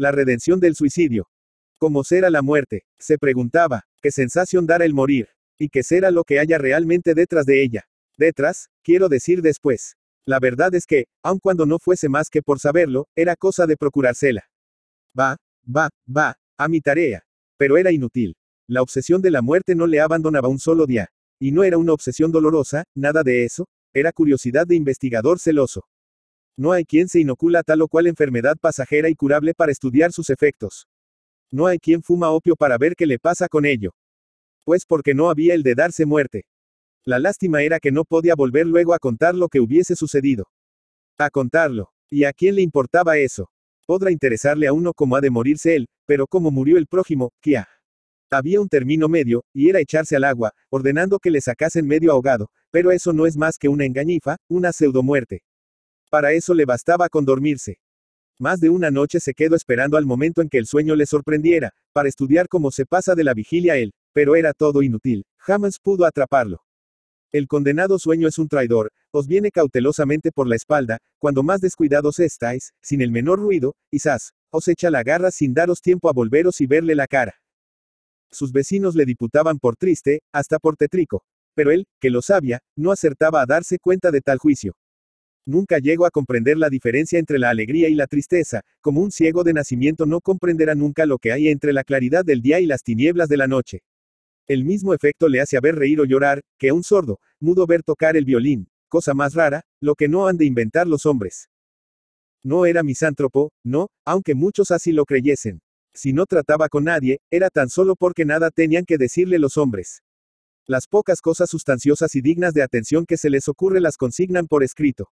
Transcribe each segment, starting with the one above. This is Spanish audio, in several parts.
La redención del suicidio. ¿Cómo será la muerte? Se preguntaba, qué sensación dará el morir, y qué será lo que haya realmente detrás de ella. Detrás, quiero decir después. La verdad es que, aun cuando no fuese más que por saberlo, era cosa de procurársela. Va, va, va, a mi tarea. Pero era inútil. La obsesión de la muerte no le abandonaba un solo día. Y no era una obsesión dolorosa, nada de eso, era curiosidad de investigador celoso. No hay quien se inocula tal o cual enfermedad pasajera y curable para estudiar sus efectos. No hay quien fuma opio para ver qué le pasa con ello. Pues porque no había el de darse muerte. La lástima era que no podía volver luego a contar lo que hubiese sucedido. A contarlo. ¿Y a quién le importaba eso? Podrá interesarle a uno cómo ha de morirse él, pero cómo murió el prójimo, ¿qué Había un término medio, y era echarse al agua, ordenando que le sacasen medio ahogado, pero eso no es más que una engañifa, una pseudo muerte. Para eso le bastaba con dormirse. Más de una noche se quedó esperando al momento en que el sueño le sorprendiera, para estudiar cómo se pasa de la vigilia él, pero era todo inútil, jamás pudo atraparlo. El condenado sueño es un traidor, os viene cautelosamente por la espalda, cuando más descuidados estáis, sin el menor ruido, y os echa la garra sin daros tiempo a volveros y verle la cara. Sus vecinos le diputaban por triste, hasta por tetrico, pero él, que lo sabía, no acertaba a darse cuenta de tal juicio. Nunca llego a comprender la diferencia entre la alegría y la tristeza, como un ciego de nacimiento no comprenderá nunca lo que hay entre la claridad del día y las tinieblas de la noche. El mismo efecto le hace ver reír o llorar, que a un sordo, mudo ver tocar el violín, cosa más rara, lo que no han de inventar los hombres. No era misántropo, no, aunque muchos así lo creyesen. Si no trataba con nadie, era tan solo porque nada tenían que decirle los hombres. Las pocas cosas sustanciosas y dignas de atención que se les ocurre las consignan por escrito.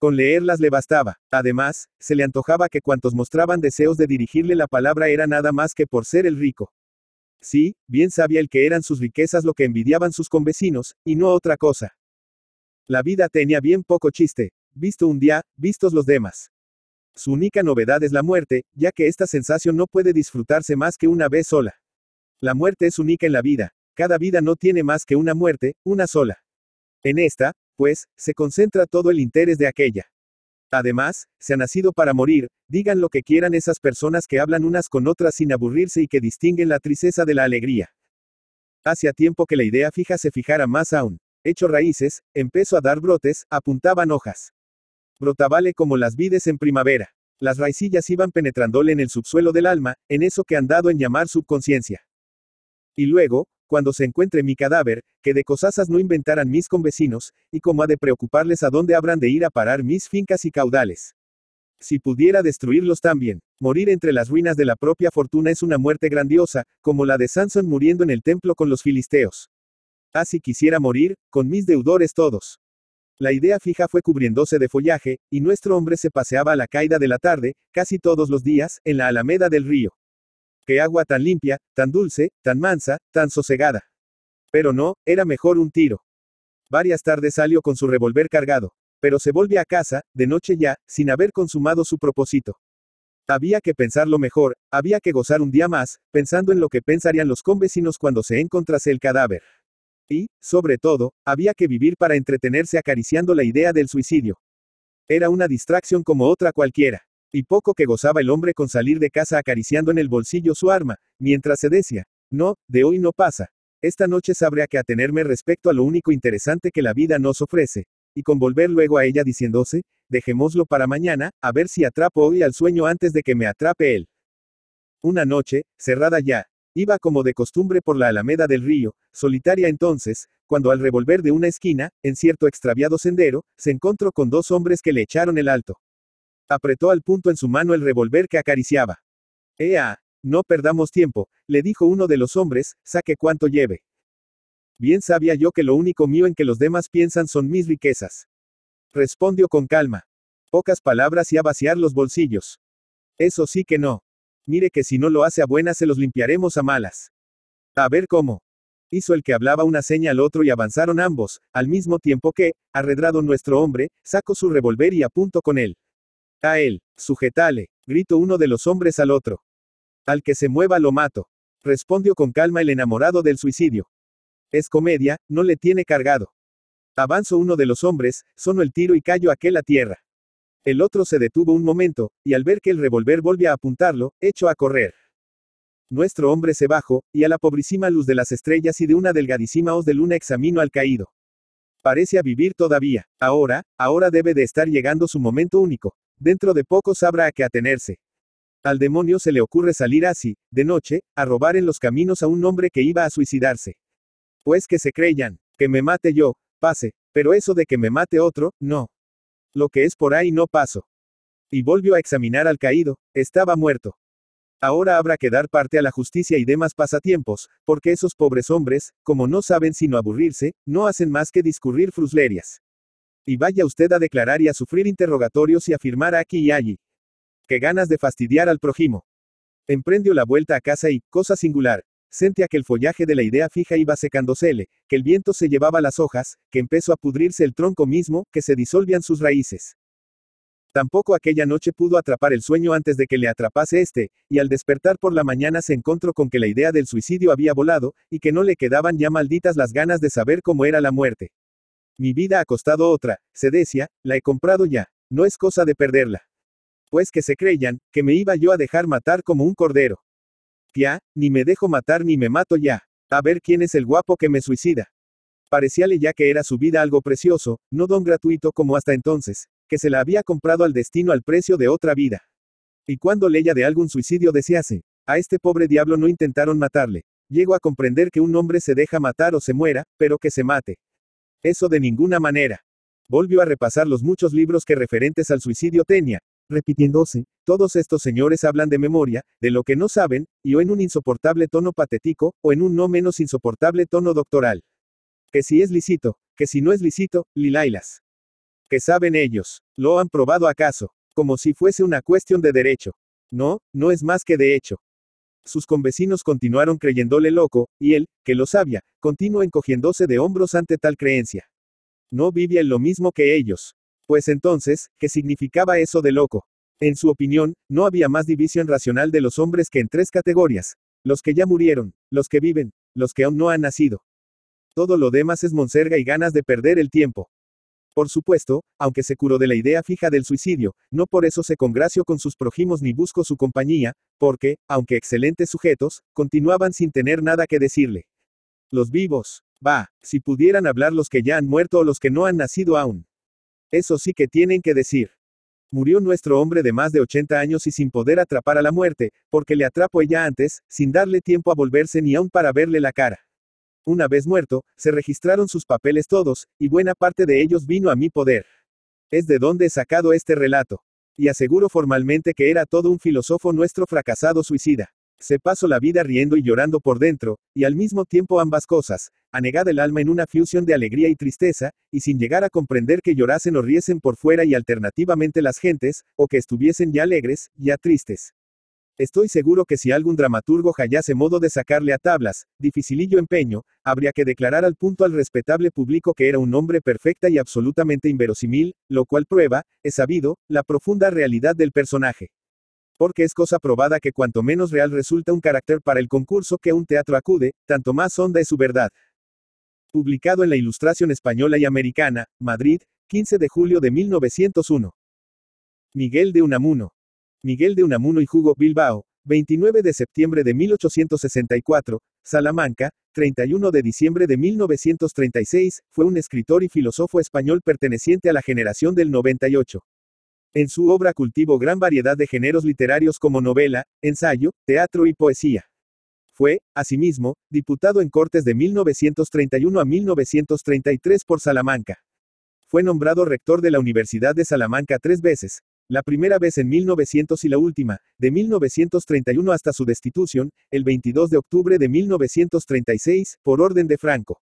Con leerlas le bastaba. Además, se le antojaba que cuantos mostraban deseos de dirigirle la palabra era nada más que por ser el rico. Sí, bien sabía el que eran sus riquezas lo que envidiaban sus convecinos, y no otra cosa. La vida tenía bien poco chiste, visto un día, vistos los demás. Su única novedad es la muerte, ya que esta sensación no puede disfrutarse más que una vez sola. La muerte es única en la vida, cada vida no tiene más que una muerte, una sola. En esta, pues, se concentra todo el interés de aquella. Además, se ha nacido para morir, digan lo que quieran esas personas que hablan unas con otras sin aburrirse y que distinguen la tristeza de la alegría. Hacía tiempo que la idea fija se fijara más aún. Hecho raíces, empezó a dar brotes, apuntaban hojas. Brotabale como las vides en primavera. Las raicillas iban penetrándole en el subsuelo del alma, en eso que han dado en llamar subconsciencia. Y luego, cuando se encuentre mi cadáver, que de cosasas no inventaran mis convecinos, y cómo ha de preocuparles a dónde habrán de ir a parar mis fincas y caudales. Si pudiera destruirlos también, morir entre las ruinas de la propia fortuna es una muerte grandiosa, como la de Sansón muriendo en el templo con los filisteos. Así quisiera morir, con mis deudores todos. La idea fija fue cubriéndose de follaje, y nuestro hombre se paseaba a la caída de la tarde, casi todos los días, en la alameda del río qué agua tan limpia, tan dulce, tan mansa, tan sosegada. Pero no, era mejor un tiro. Varias tardes salió con su revólver cargado, pero se volvió a casa, de noche ya, sin haber consumado su propósito. Había que pensarlo mejor, había que gozar un día más, pensando en lo que pensarían los convecinos cuando se encontrase el cadáver. Y, sobre todo, había que vivir para entretenerse acariciando la idea del suicidio. Era una distracción como otra cualquiera. Y poco que gozaba el hombre con salir de casa acariciando en el bolsillo su arma, mientras se decía, no, de hoy no pasa. Esta noche sabré a qué atenerme respecto a lo único interesante que la vida nos ofrece, y con volver luego a ella diciéndose, dejémoslo para mañana, a ver si atrapo hoy al sueño antes de que me atrape él. Una noche, cerrada ya, iba como de costumbre por la alameda del río, solitaria entonces, cuando al revolver de una esquina, en cierto extraviado sendero, se encontró con dos hombres que le echaron el alto. Apretó al punto en su mano el revólver que acariciaba. ¡Ea! No perdamos tiempo, le dijo uno de los hombres, saque cuanto lleve. Bien sabía yo que lo único mío en que los demás piensan son mis riquezas. Respondió con calma. Pocas palabras y a vaciar los bolsillos. Eso sí que no. Mire que si no lo hace a buenas se los limpiaremos a malas. A ver cómo. Hizo el que hablaba una seña al otro y avanzaron ambos, al mismo tiempo que, arredrado nuestro hombre, sacó su revólver y apuntó con él. A él, sujetale, gritó uno de los hombres al otro. Al que se mueva lo mato, respondió con calma el enamorado del suicidio. Es comedia, no le tiene cargado. Avanzó uno de los hombres, sonó el tiro y cayó aquel a tierra. El otro se detuvo un momento, y al ver que el revólver volvía a apuntarlo, echó a correr. Nuestro hombre se bajó, y a la pobrísima luz de las estrellas y de una delgadísima hoz de luna examinó al caído. Parece a vivir todavía. Ahora, ahora debe de estar llegando su momento único. Dentro de poco sabrá a qué atenerse. Al demonio se le ocurre salir así, de noche, a robar en los caminos a un hombre que iba a suicidarse. Pues que se creyan, que me mate yo, pase, pero eso de que me mate otro, no. Lo que es por ahí no paso. Y volvió a examinar al caído, estaba muerto. Ahora habrá que dar parte a la justicia y demás pasatiempos, porque esos pobres hombres, como no saben sino aburrirse, no hacen más que discurrir fruslerias. Y vaya usted a declarar y a sufrir interrogatorios y a afirmar aquí y allí. Qué ganas de fastidiar al prójimo. Emprendió la vuelta a casa y, cosa singular, sentía que el follaje de la idea fija iba secándosele, que el viento se llevaba las hojas, que empezó a pudrirse el tronco mismo, que se disolvían sus raíces. Tampoco aquella noche pudo atrapar el sueño antes de que le atrapase este, y al despertar por la mañana se encontró con que la idea del suicidio había volado, y que no le quedaban ya malditas las ganas de saber cómo era la muerte. Mi vida ha costado otra, se decía, la he comprado ya, no es cosa de perderla. Pues que se creyan, que me iba yo a dejar matar como un cordero. Ya, ni me dejo matar ni me mato ya. A ver quién es el guapo que me suicida. Parecíale ya que era su vida algo precioso, no don gratuito como hasta entonces, que se la había comprado al destino al precio de otra vida. Y cuando leía de algún suicidio desease, a este pobre diablo no intentaron matarle. Llego a comprender que un hombre se deja matar o se muera, pero que se mate. Eso de ninguna manera. Volvió a repasar los muchos libros que referentes al suicidio tenía, repitiéndose, todos estos señores hablan de memoria, de lo que no saben, y o en un insoportable tono patético, o en un no menos insoportable tono doctoral. Que si es lícito, que si no es lícito, lilailas. Que saben ellos, lo han probado acaso, como si fuese una cuestión de derecho. No, no es más que de hecho. Sus convecinos continuaron creyéndole loco, y él, que lo sabía, continuó encogiéndose de hombros ante tal creencia. No vivía en lo mismo que ellos. Pues entonces, ¿qué significaba eso de loco? En su opinión, no había más división racional de los hombres que en tres categorías. Los que ya murieron, los que viven, los que aún no han nacido. Todo lo demás es monserga y ganas de perder el tiempo. Por supuesto, aunque se curó de la idea fija del suicidio, no por eso se congració con sus prójimos ni busco su compañía, porque, aunque excelentes sujetos, continuaban sin tener nada que decirle. Los vivos, va, si pudieran hablar los que ya han muerto o los que no han nacido aún. Eso sí que tienen que decir. Murió nuestro hombre de más de 80 años y sin poder atrapar a la muerte, porque le atrapo ella antes, sin darle tiempo a volverse ni aun para verle la cara. Una vez muerto, se registraron sus papeles todos, y buena parte de ellos vino a mi poder. Es de donde he sacado este relato. Y aseguro formalmente que era todo un filósofo nuestro fracasado suicida. Se pasó la vida riendo y llorando por dentro, y al mismo tiempo ambas cosas, anegada el alma en una fusión de alegría y tristeza, y sin llegar a comprender que llorasen o riesen por fuera y alternativamente las gentes, o que estuviesen ya alegres, ya tristes. Estoy seguro que si algún dramaturgo hallase modo de sacarle a tablas, dificilillo empeño, habría que declarar al punto al respetable público que era un hombre perfecta y absolutamente inverosímil, lo cual prueba, es sabido, la profunda realidad del personaje. Porque es cosa probada que cuanto menos real resulta un carácter para el concurso que un teatro acude, tanto más honda es su verdad. Publicado en la Ilustración Española y Americana, Madrid, 15 de julio de 1901. Miguel de Unamuno. Miguel de Unamuno y Hugo Bilbao, 29 de septiembre de 1864, Salamanca, 31 de diciembre de 1936, fue un escritor y filósofo español perteneciente a la generación del 98. En su obra cultivó gran variedad de géneros literarios como novela, ensayo, teatro y poesía. Fue, asimismo, diputado en Cortes de 1931 a 1933 por Salamanca. Fue nombrado rector de la Universidad de Salamanca tres veces, la primera vez en 1900 y la última, de 1931 hasta su destitución, el 22 de octubre de 1936, por orden de Franco.